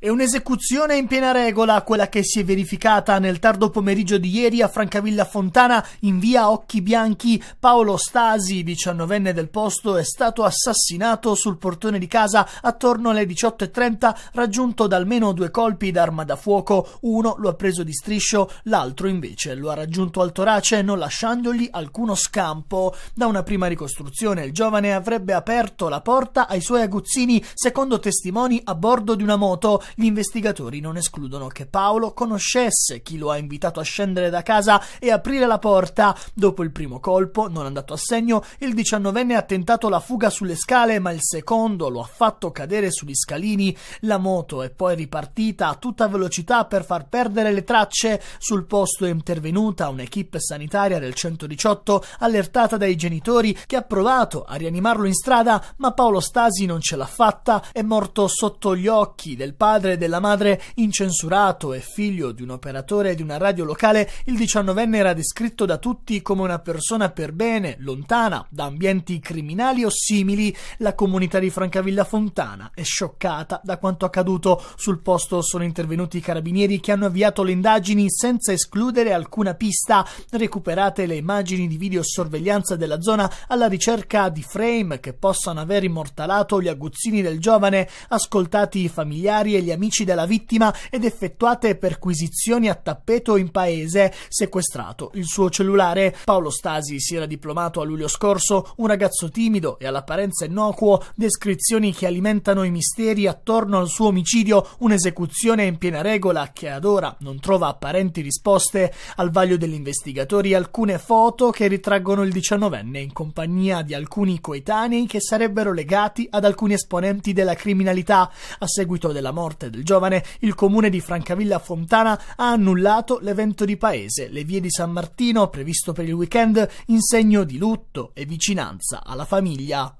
È un'esecuzione in piena regola quella che si è verificata nel tardo pomeriggio di ieri a Francavilla Fontana in via Occhi Bianchi. Paolo Stasi, diciannovenne del posto, è stato assassinato sul portone di casa attorno alle 18.30, raggiunto da almeno due colpi d'arma da fuoco. Uno lo ha preso di striscio, l'altro invece lo ha raggiunto al torace non lasciandogli alcuno scampo. Da una prima ricostruzione il giovane avrebbe aperto la porta ai suoi aguzzini, secondo testimoni a bordo di una moto gli investigatori non escludono che Paolo conoscesse chi lo ha invitato a scendere da casa e aprire la porta. Dopo il primo colpo, non andato a segno, il 19enne ha tentato la fuga sulle scale, ma il secondo lo ha fatto cadere sugli scalini. La moto è poi ripartita a tutta velocità per far perdere le tracce. Sul posto è intervenuta un'equipe sanitaria del 118 allertata dai genitori che ha provato a rianimarlo in strada, ma Paolo Stasi non ce l'ha fatta, è morto sotto gli occhi del padre padre della madre incensurato e figlio di un operatore di una radio locale, il diciannovenne era descritto da tutti come una persona per bene, lontana da ambienti criminali o simili, la comunità di Francavilla Fontana è scioccata da quanto accaduto. Sul posto sono intervenuti i carabinieri che hanno avviato le indagini senza escludere alcuna pista. Recuperate le immagini di videosorveglianza della zona alla ricerca di frame che possano aver immortalato gli aguzzini del giovane, ascoltati i familiari e gli agli amici della vittima ed effettuate perquisizioni a tappeto in paese sequestrato il suo cellulare. Paolo Stasi si era diplomato a luglio scorso, un ragazzo timido e all'apparenza innocuo, descrizioni che alimentano i misteri attorno al suo omicidio, un'esecuzione in piena regola che ad ora non trova apparenti risposte al vaglio degli investigatori alcune foto che ritraggono il 19enne in compagnia di alcuni coetanei che sarebbero legati ad alcuni esponenti della criminalità a seguito della morte morte del giovane, il comune di Francavilla Fontana ha annullato l'evento di paese, le vie di San Martino previsto per il weekend in segno di lutto e vicinanza alla famiglia.